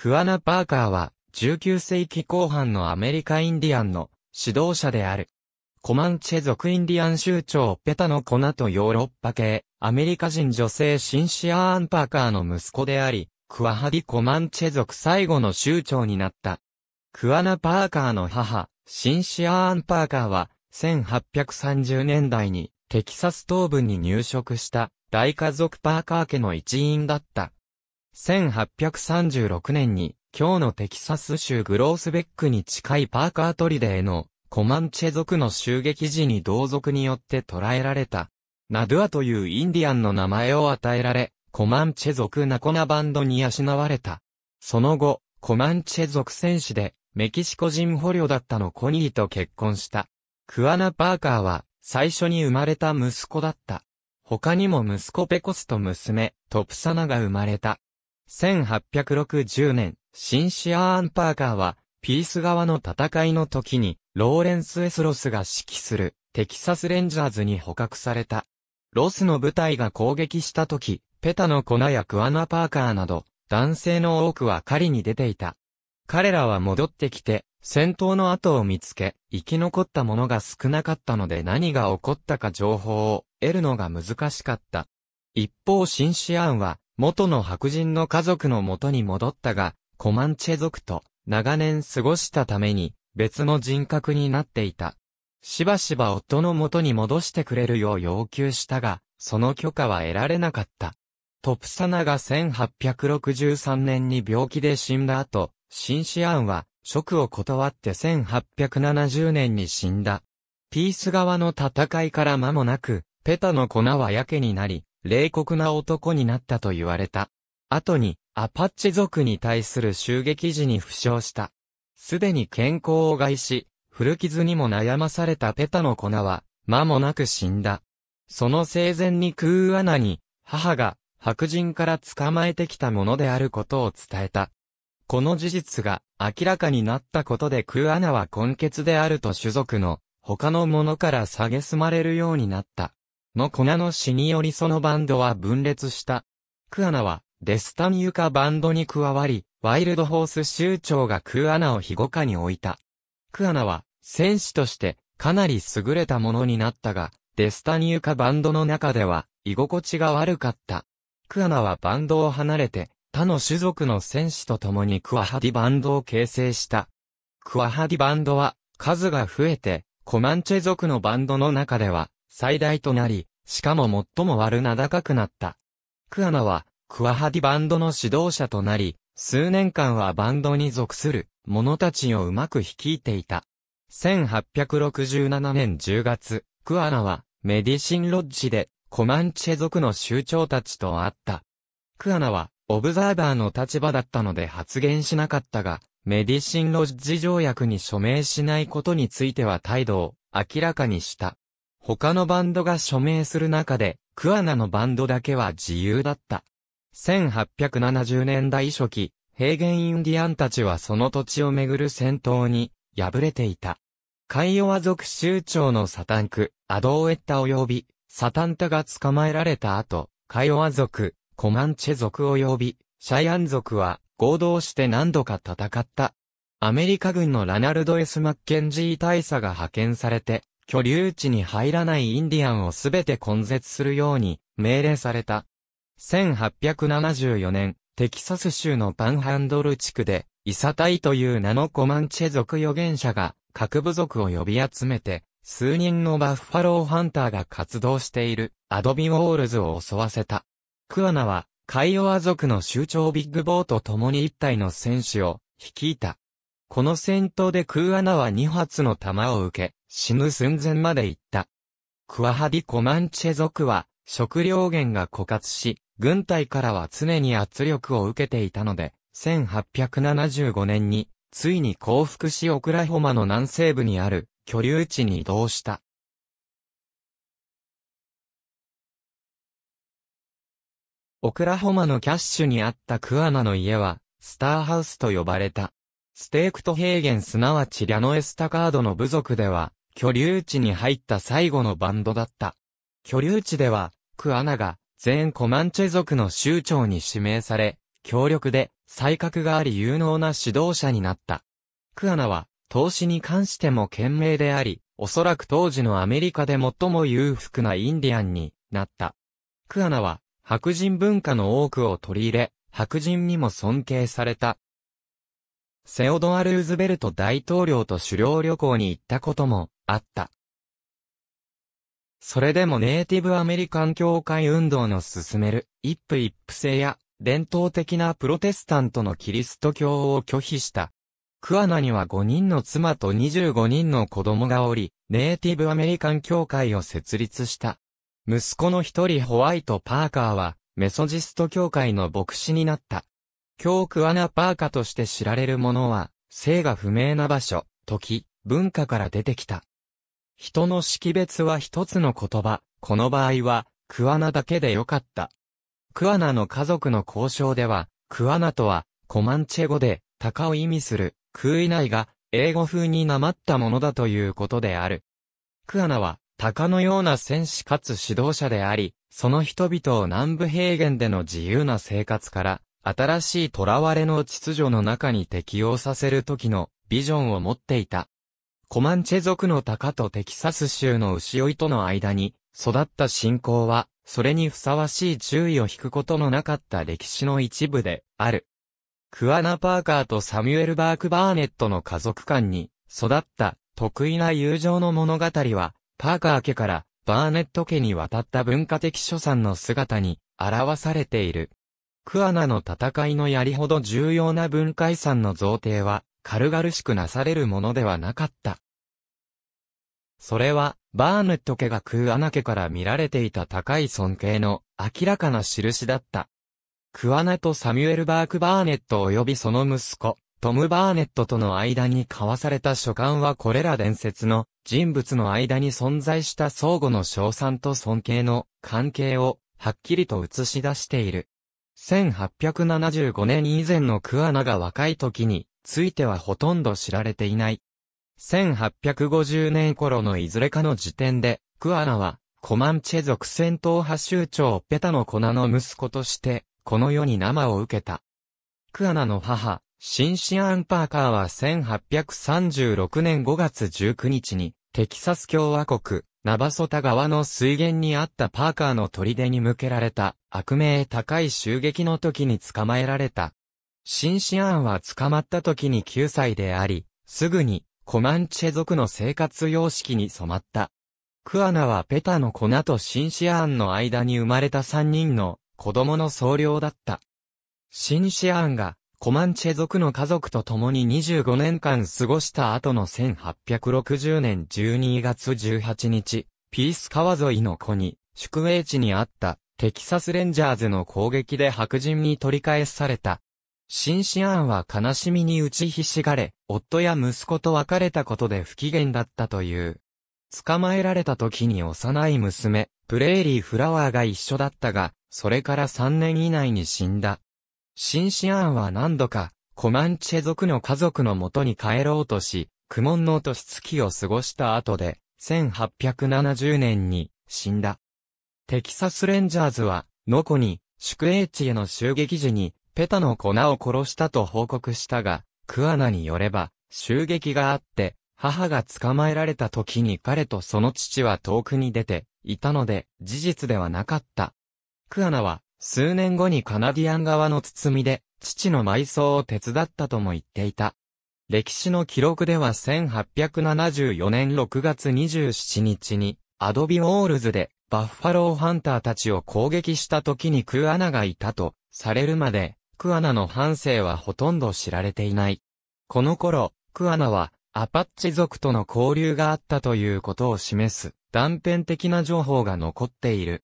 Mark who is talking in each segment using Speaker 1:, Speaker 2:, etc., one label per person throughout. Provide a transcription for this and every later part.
Speaker 1: クアナ・パーカーは、19世紀後半のアメリカインディアンの指導者である。コマンチェ族インディアン州長ペタの粉とヨーロッパ系、アメリカ人女性シンシアーン・パーカーの息子であり、クアハディ・コマンチェ族最後の州長になった。クアナ・パーカーの母、シンシアーン・パーカーは、1830年代にテキサス東部に入植した大家族パーカー家の一員だった。1836年に、今日のテキサス州グロースベックに近いパーカートリデーのコマンチェ族の襲撃時に同族によって捕らえられた。ナドゥアというインディアンの名前を与えられ、コマンチェ族ナコナバンドに養われた。その後、コマンチェ族戦士で、メキシコ人捕虜だったのコニーと結婚した。クアナ・パーカーは、最初に生まれた息子だった。他にも息子ペコスと娘、トプサナが生まれた。1860年、シンシアーン・パーカーは、ピース側の戦いの時に、ローレンス・エスロスが指揮する、テキサス・レンジャーズに捕獲された。ロスの部隊が攻撃した時、ペタの粉やクアナ・パーカーなど、男性の多くは狩りに出ていた。彼らは戻ってきて、戦闘の後を見つけ、生き残った者が少なかったので何が起こったか情報を得るのが難しかった。一方シンシアンは、元の白人の家族の元に戻ったが、コマンチェ族と長年過ごしたために別の人格になっていた。しばしば夫の元に戻してくれるよう要求したが、その許可は得られなかった。トプサナが1863年に病気で死んだ後、シンシアンは職を断って1870年に死んだ。ピース側の戦いから間もなく、ペタの粉はやけになり、冷酷な男になったと言われた。後に、アパッチ族に対する襲撃時に負傷した。すでに健康を害し、古傷にも悩まされたペタの粉は、間もなく死んだ。その生前にクーアナに、母が、白人から捕まえてきたものであることを伝えた。この事実が明らかになったことでクーアナは根血であると種族の他の者から蔑まれるようになった。の粉の死によりそのバンドは分裂した。クアナは、デスタンユカバンドに加わり、ワイルドホース州長がクアナを庇護下に置いた。クアナは、戦士として、かなり優れたものになったが、デスタューカバンドの中では、居心地が悪かった。クアナはバンドを離れて、他の種族の戦士と共にクワハディバンドを形成した。クワハディバンドは、数が増えて、コマンチェ族のバンドの中では、最大となり、しかも最も悪名高くなった。クアナは、クワハディバンドの指導者となり、数年間はバンドに属する者たちをうまく率いていた。1867年10月、クアナはメディシンロッジでコマンチェ族の酋長たちと会った。クアナはオブザーバーの立場だったので発言しなかったが、メディシンロッジ条約に署名しないことについては態度を明らかにした。他のバンドが署名する中で、クアナのバンドだけは自由だった。1870年代初期、平原インディアンたちはその土地をめぐる戦闘に敗れていた。カイオワ族州長のサタンク、アドーエッタ及び、サタンタが捕まえられた後、カイオワ族、コマンチェ族及び、シャイアン族は合同して何度か戦った。アメリカ軍のラナルド・ S・ マッケンジー大佐が派遣されて、居留地に入らないインディアンをすべて根絶するように命令された。1874年、テキサス州のパンハンドル地区で、イサタイという名のコマンチェ族預言者が、各部族を呼び集めて、数人のバッファローハンターが活動している、アドビウォールズを襲わせた。クアナは、カイオア族の州長ビッグボーと共に一体の戦士を率いた。この戦闘でクーアナは2発の弾を受け、死ぬ寸前まで行った。クワハディ・コマンチェ族は、食料源が枯渇し、軍隊からは常に圧力を受けていたので、1875年に、ついに降伏しオクラホマの南西部にある、居留地に移動した。オクラホマのキャッシュにあったクアナの家は、スターハウスと呼ばれた。ステークト平原すなわちリャノエスタカードの部族では、居留地に入った最後のバンドだった。居留地では、クアナが全コマンチェ族の州長に指名され、強力で才覚があり有能な指導者になった。クアナは、投資に関しても賢明であり、おそらく当時のアメリカで最も裕福なインディアンになった。クアナは、白人文化の多くを取り入れ、白人にも尊敬された。セオドア・ルーズベルト大統領と狩猟旅行に行ったこともあった。それでもネイティブアメリカン教会運動の進める一夫一夫制や伝統的なプロテスタントのキリスト教を拒否した。クアナには5人の妻と25人の子供がおり、ネイティブアメリカン教会を設立した。息子の一人ホワイト・パーカーは、メソジスト教会の牧師になった。教クアナ・パーカーとして知られるものは、性が不明な場所、時、文化から出てきた。人の識別は一つの言葉、この場合は、クアナだけでよかった。クアナの家族の交渉では、クアナとは、コマンチェ語で、鷹を意味する、クーイナイが、英語風になまったものだということである。クアナは、鷹のような戦士かつ指導者であり、その人々を南部平原での自由な生活から、新しい囚われの秩序の中に適応させる時のビジョンを持っていた。コマンチェ族の鷹とテキサス州の牛追いとの間に育った信仰は、それにふさわしい注意を引くことのなかった歴史の一部である。クアナ・パーカーとサミュエル・バーク・バーネットの家族間に育った得意な友情の物語は、パーカー家からバーネット家に渡った文化的所産の姿に表されている。クアナの戦いのやりほど重要な文化遺産の贈呈は、軽々しくなされるものではなかった。それは、バーネット家がクーアナ家から見られていた高い尊敬の明らかな印だった。クアナとサミュエル・バーク・バーネット及びその息子、トム・バーネットとの間に交わされた書簡はこれら伝説の人物の間に存在した相互の称賛と尊敬の関係をはっきりと映し出している。1875年以前のクアナが若い時についてはほとんど知られていない。1850年頃のいずれかの時点で、クアナは、コマンチェ族戦闘派州長ペタの粉の息子として、この世に生を受けた。クアナの母、シンシアン・パーカーは1836年5月19日に、テキサス共和国、ナバソタ川の水源にあったパーカーの砦に向けられた悪名高い襲撃の時に捕まえられた。シンシアンは捕まった時に9歳であり、すぐにコマンチェ族の生活様式に染まった。クアナはペタの粉とシンシアンの間に生まれた3人の子供の総領だった。シンシアンがコマンチェ族の家族と共に25年間過ごした後の1860年12月18日、ピース川沿いの子に宿営地にあったテキサスレンジャーズの攻撃で白人に取り返されたシンシアンは悲しみに打ちひしがれ、夫や息子と別れたことで不機嫌だったという。捕まえられた時に幼い娘、プレーリーフラワーが一緒だったが、それから3年以内に死んだ。シンシアンは何度か、コマンチェ族の家族の元に帰ろうとし、苦悶の年月を過ごした後で、1870年に死んだ。テキサスレンジャーズは、ノコに、宿営地への襲撃時に、ペタの粉を殺したと報告したが、クアナによれば、襲撃があって、母が捕まえられた時に彼とその父は遠くに出ていたので、事実ではなかった。クアナは、数年後にカナディアン側の包みで、父の埋葬を手伝ったとも言っていた。歴史の記録では1874年6月27日に、アドビ・ウォールズで、バッファローハンターたちを攻撃した時にクアナがいたと、されるまで、クアナの半生はほとんど知られていない。この頃、クアナは、アパッチ族との交流があったということを示す断片的な情報が残っている。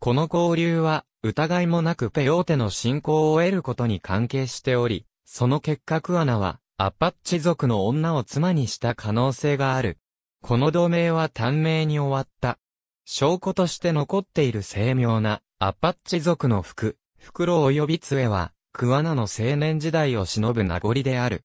Speaker 1: この交流は疑いもなくペヨーテの信仰を得ることに関係しており、その結果クアナはアパッチ族の女を妻にした可能性がある。この同盟は短命に終わった。証拠として残っている精妙なアパッチ族の服、袋及び杖は桑名の青年時代を忍ぶ名残である。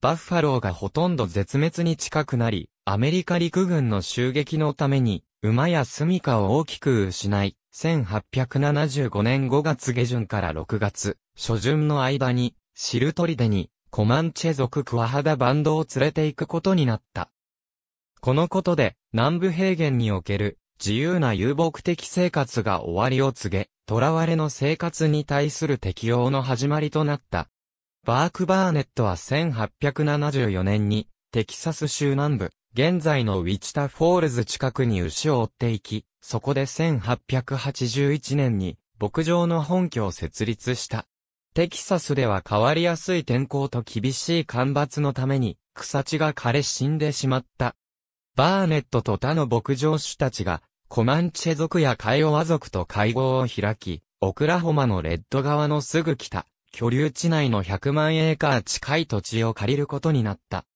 Speaker 1: バッファローがほとんど絶滅に近くなり、アメリカ陸軍の襲撃のために、馬や住処を大きく失い、1875年5月下旬から6月、初旬の間に、シルトリデに、コマンチェ族クワハダバンドを連れて行くことになった。このことで、南部平原における、自由な遊牧的生活が終わりを告げ、囚われの生活に対する適応の始まりとなった。バーク・バーネットは1874年に、テキサス州南部、現在のウィチタ・フォールズ近くに牛を追っていき、そこで1881年に、牧場の本拠を設立した。テキサスでは変わりやすい天候と厳しい干ばつのために、草地が枯れ死んでしまった。バーネットと他の牧場主たちが、コマンチェ族やカイオワ族と会合を開き、オクラホマのレッド側のすぐ北、居留地内の100万エーカー近い土地を借りることになった。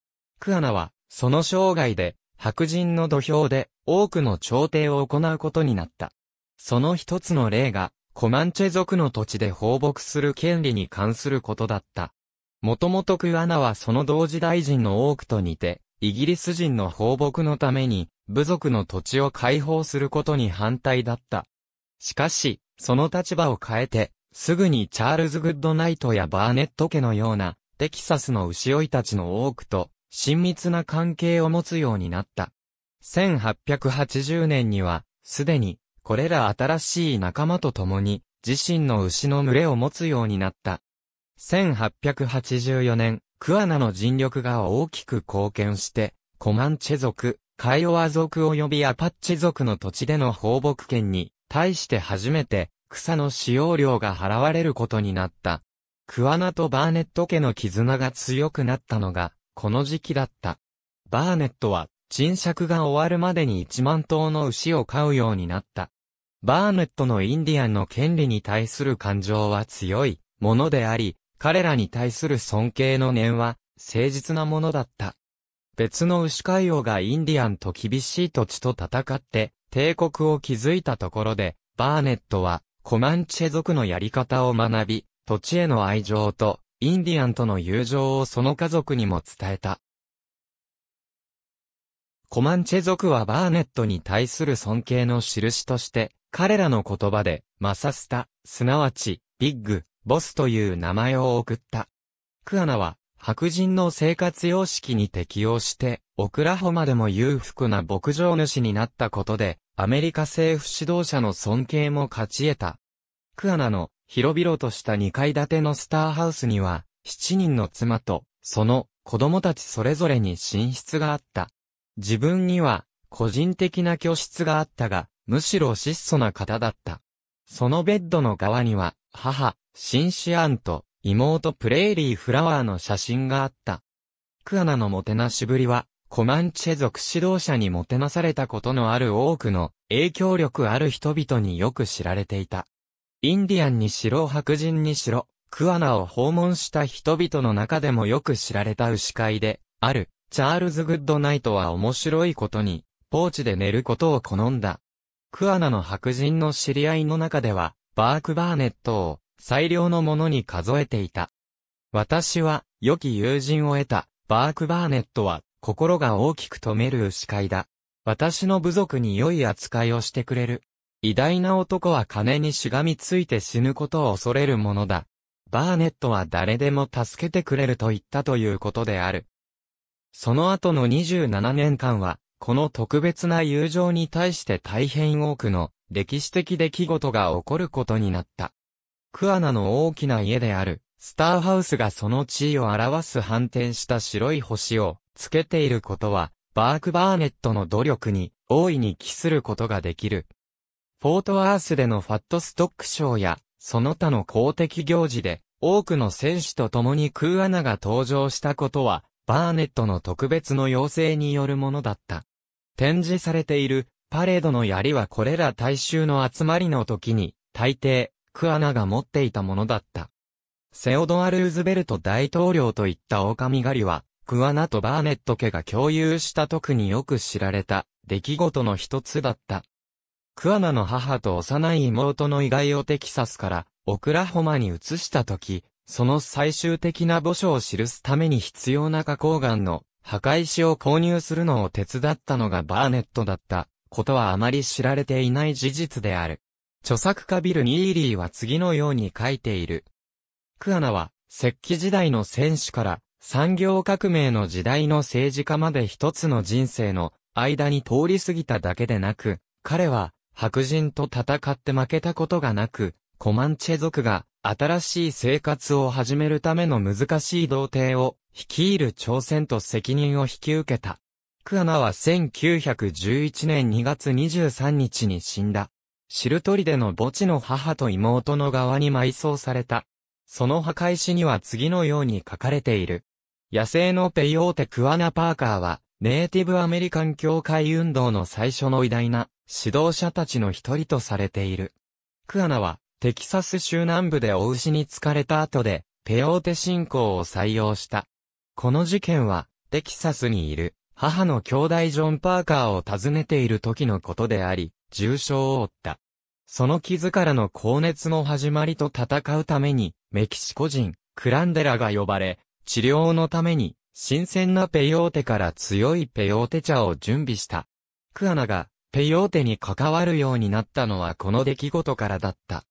Speaker 1: クアナは、その生涯で、白人の土俵で、多くの朝廷を行うことになった。その一つの例が、コマンチェ族の土地で放牧する権利に関することだった。もともとクアナはその同時大臣の多くと似て、イギリス人の放牧のために、部族の土地を解放することに反対だった。しかし、その立場を変えて、すぐにチャールズ・グッドナイトやバーネット家のような、テキサスの牛追いたちの多くと、親密な関係を持つようになった。1880年には、すでに、これら新しい仲間と共に、自身の牛の群れを持つようになった。1884年、クアナの尽力が大きく貢献して、コマンチェ族、カイオワ族及びアパッチ族の土地での放牧権に、対して初めて、草の使用料が払われることになった。クワナとバーネット家の絆が強くなったのが、この時期だった。バーネットは、沈借が終わるまでに1万頭の牛を飼うようになった。バーネットのインディアンの権利に対する感情は強いものであり、彼らに対する尊敬の念は誠実なものだった。別の牛飼い王がインディアンと厳しい土地と戦って、帝国を築いたところで、バーネットは、コマンチェ族のやり方を学び、土地への愛情と、インディアンとの友情をその家族にも伝えた。コマンチェ族はバーネットに対する尊敬の印として、彼らの言葉で、マサスタ、すなわち、ビッグ、ボスという名前を送った。クアナは、白人の生活様式に適応して、オクラホマでも裕福な牧場主になったことで、アメリカ政府指導者の尊敬も勝ち得た。クアナの広々とした2階建てのスターハウスには、7人の妻と、その子供たちそれぞれに寝室があった。自分には、個人的な居室があったが、むしろ質素な方だった。そのベッドの側には、母、シンシアンと妹プレーリーフラワーの写真があった。クアナのもてなしぶりは、コマンチェ族指導者にもてなされたことのある多くの影響力ある人々によく知られていた。インディアンにしろ白人にしろ、クアナを訪問した人々の中でもよく知られた牛飼いで、ある、チャールズ・グッドナイトは面白いことに、ポーチで寝ることを好んだ。クアナの白人の知り合いの中では、バーク・バーネットを、最良のものに数えていた。私は、良き友人を得た、バーク・バーネットは、心が大きく止める牛飼いだ。私の部族に良い扱いをしてくれる。偉大な男は金にしがみついて死ぬことを恐れるものだ。バーネットは誰でも助けてくれると言ったということである。その後の27年間は、この特別な友情に対して大変多くの歴史的出来事が起こることになった。クアナの大きな家である、スターハウスがその地位を表す反転した白い星をつけていることは、バーク・バーネットの努力に大いに帰することができる。フォート・アースでのファットストック賞や、その他の公的行事で、多くの選手と共にクーアナが登場したことは、バーネットの特別の要請によるものだった。展示されているパレードの槍はこれら大衆の集まりの時に、大抵、クアナが持っていたものだった。セオドア・ルーズベルト大統領といった狼狩りは、クアナとバーネット家が共有した特によく知られた出来事の一つだった。クアナの母と幼い妹の遺骸をテキサスからオクラホマに移した時、その最終的な墓所を記すために必要な花崗岩の墓石を購入するのを手伝ったのがバーネットだったことはあまり知られていない事実である。著作家ビル・ニーリーは次のように書いている。クアナは、石器時代の戦士から産業革命の時代の政治家まで一つの人生の間に通り過ぎただけでなく、彼は白人と戦って負けたことがなく、コマンチェ族が新しい生活を始めるための難しい童貞を率いる挑戦と責任を引き受けた。クアナは1911年2月23日に死んだ。シルトリでの墓地の母と妹の側に埋葬された。その墓石には次のように書かれている。野生のペイオーテ・クワナ・パーカーは、ネイティブアメリカン協会運動の最初の偉大な指導者たちの一人とされている。クアナは、テキサス州南部でお牛に疲れた後で、ペオーテ信仰を採用した。この事件は、テキサスにいる、母の兄弟ジョン・パーカーを訪ねている時のことであり、重傷を負った。その傷からの高熱の始まりと戦うために、メキシコ人、クランデラが呼ばれ、治療のために、新鮮なペヨーテから強いペヨーテ茶を準備した。クアナが、ペヨーテに関わるようになったのはこの出来事からだった。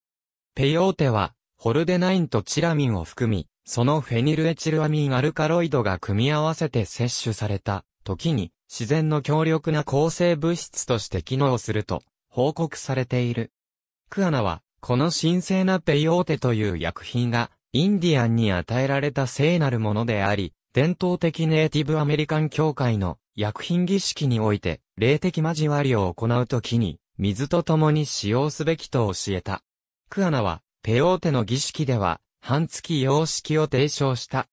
Speaker 1: ペヨーテは、ホルデナインとチラミンを含み、そのフェニルエチルアミンアルカロイドが組み合わせて摂取された時に、自然の強力な構成物質として機能すると報告されている。クアナは、この神聖なペイオーテという薬品が、インディアンに与えられた聖なるものであり、伝統的ネイティブアメリカン協会の薬品儀式において、霊的交わりを行うときに、水と共に使用すべきと教えた。クアナは、ペオーテの儀式では、半月様式を提唱した。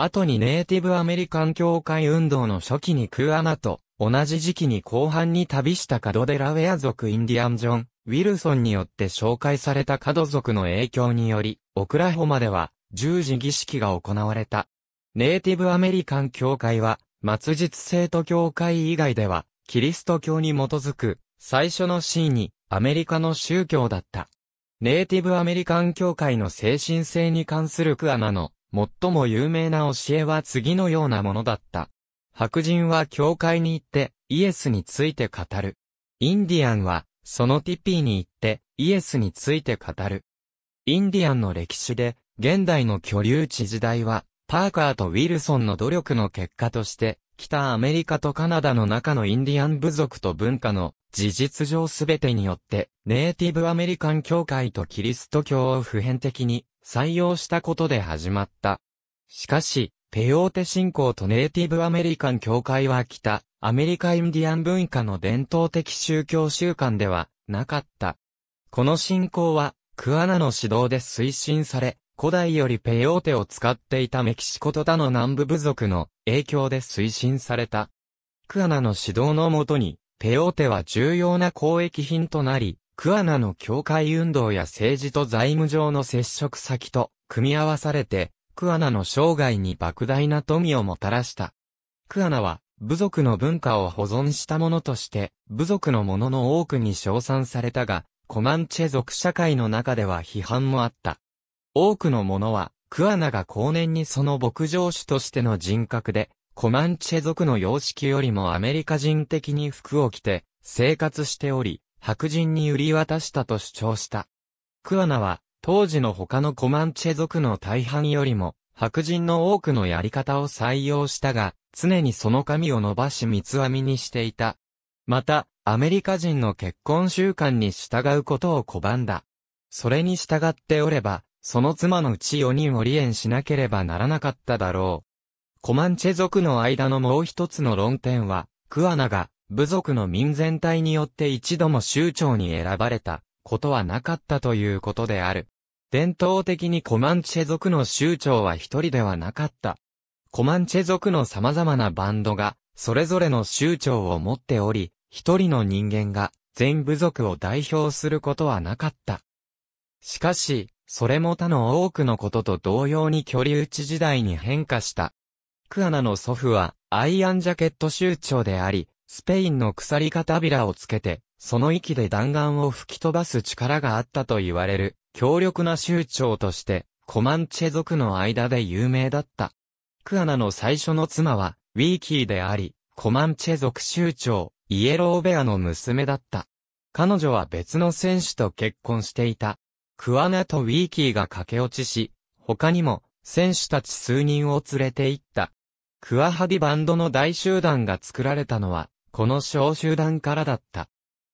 Speaker 1: 後にネイティブアメリカン協会運動の初期にクーアナと、同じ時期に後半に旅したカドデラウェア族インディアン・ジョン、ウィルソンによって紹介されたカド族の影響により、オクラホマでは、十字儀式が行われた。ネイティブアメリカン協会は、末日生徒協会以外では、キリスト教に基づく、最初のシーンに、アメリカの宗教だった。ネイティブアメリカン協会の精神性に関するクアナの最も有名な教えは次のようなものだった。白人は教会に行って、イエスについて語る。インディアンは、そのティピーに行って、イエスについて語る。インディアンの歴史で、現代の居留地時代は、パーカーとウィルソンの努力の結果として、北アメリカとカナダの中のインディアン部族と文化の事実上すべてによって、ネイティブアメリカン教会とキリスト教を普遍的に採用したことで始まった。しかし、ペヨーテ信仰とネイティブアメリカン協会は北、アメリカインディアン文化の伝統的宗教習慣ではなかった。この信仰は、クアナの指導で推進され、古代よりペヨーテを使っていたメキシコと他の南部部族の影響で推進された。クアナの指導のもとに、ペヨーテは重要な交易品となり、クアナの教会運動や政治と財務上の接触先と組み合わされて、クアナの生涯に莫大な富をもたらした。クアナは、部族の文化を保存したものとして、部族のものの多くに称賛されたが、コマンチェ族社会の中では批判もあった。多くの者は、クアナが後年にその牧場主としての人格で、コマンチェ族の様式よりもアメリカ人的に服を着て、生活しており、白人に売り渡したと主張した。クアナは、当時の他のコマンチェ族の大半よりも、白人の多くのやり方を採用したが、常にその髪を伸ばし三つ編みにしていた。また、アメリカ人の結婚習慣に従うことを拒んだ。それに従っておれば、その妻のうち4人を離縁しなければならなかっただろう。コマンチェ族の間のもう一つの論点は、クアナが部族の民全体によって一度も州長に選ばれたことはなかったということである。伝統的にコマンチェ族の州長は一人ではなかった。コマンチェ族の様々なバンドが、それぞれの州長を持っており、一人の人間が全部族を代表することはなかった。しかし、それも他の多くのことと同様に距離打ち時代に変化した。クアナの祖父はアイアンジャケット州長であり、スペインの鎖片びをつけて、その息で弾丸を吹き飛ばす力があったと言われる、強力な州長として、コマンチェ族の間で有名だった。クアナの最初の妻は、ウィーキーであり、コマンチェ族州長、イエローベアの娘だった。彼女は別の選手と結婚していた。クアナとウィーキーが駆け落ちし、他にも、選手たち数人を連れて行った。クアハディバンドの大集団が作られたのは、この小集団からだった。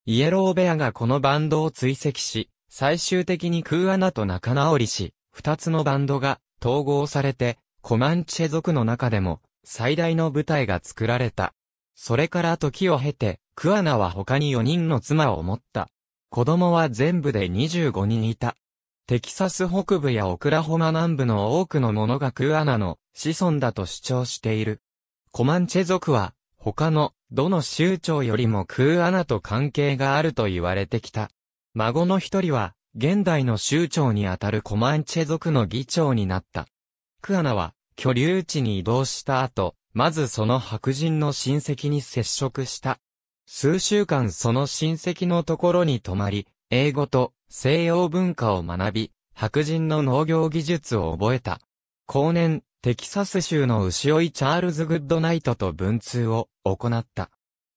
Speaker 1: イエローベアがこのバンドを追跡し、最終的にクーアナと仲直りし、二つのバンドが統合されて、コマンチェ族の中でも最大の舞台が作られた。それから時を経て、クアナは他に4人の妻を持った。子供は全部で25人いた。テキサス北部やオクラホマ南部の多くの者がクアナの子孫だと主張している。コマンチェ族は他の、どの州長よりもクーアナと関係があると言われてきた。孫の一人は、現代の州長にあたるコマンチェ族の議長になった。クアナは、居留地に移動した後、まずその白人の親戚に接触した。数週間その親戚のところに泊まり、英語と西洋文化を学び、白人の農業技術を覚えた。後年、テキサス州の牛追いチャールズ・グッドナイトと文通を行った。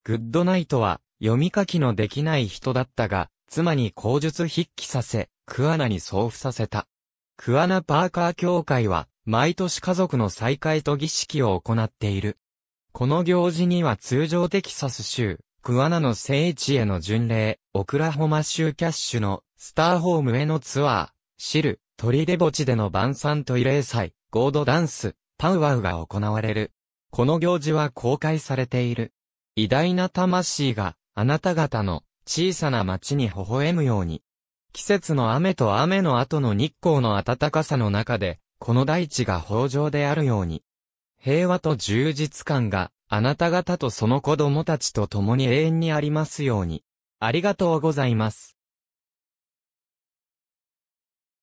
Speaker 1: グッドナイトは読み書きのできない人だったが、妻に口述筆記させ、クアナに送付させた。クアナ・パーカー協会は、毎年家族の再会と儀式を行っている。この行事には通常テキサス州、クアナの聖地への巡礼、オクラホマ州キャッシュのスターホームへのツアー、シル、トリデ墓地での晩餐と慰霊祭、ゴードダンス、パウワウが行われる。この行事は公開されている。偉大な魂が、あなた方の小さな町に微笑むように。季節の雨と雨の後の日光の暖かさの中で、この大地が豊穣であるように。平和と充実感が、あなた方とその子供たちと共に永遠にありますように。ありがとうございます。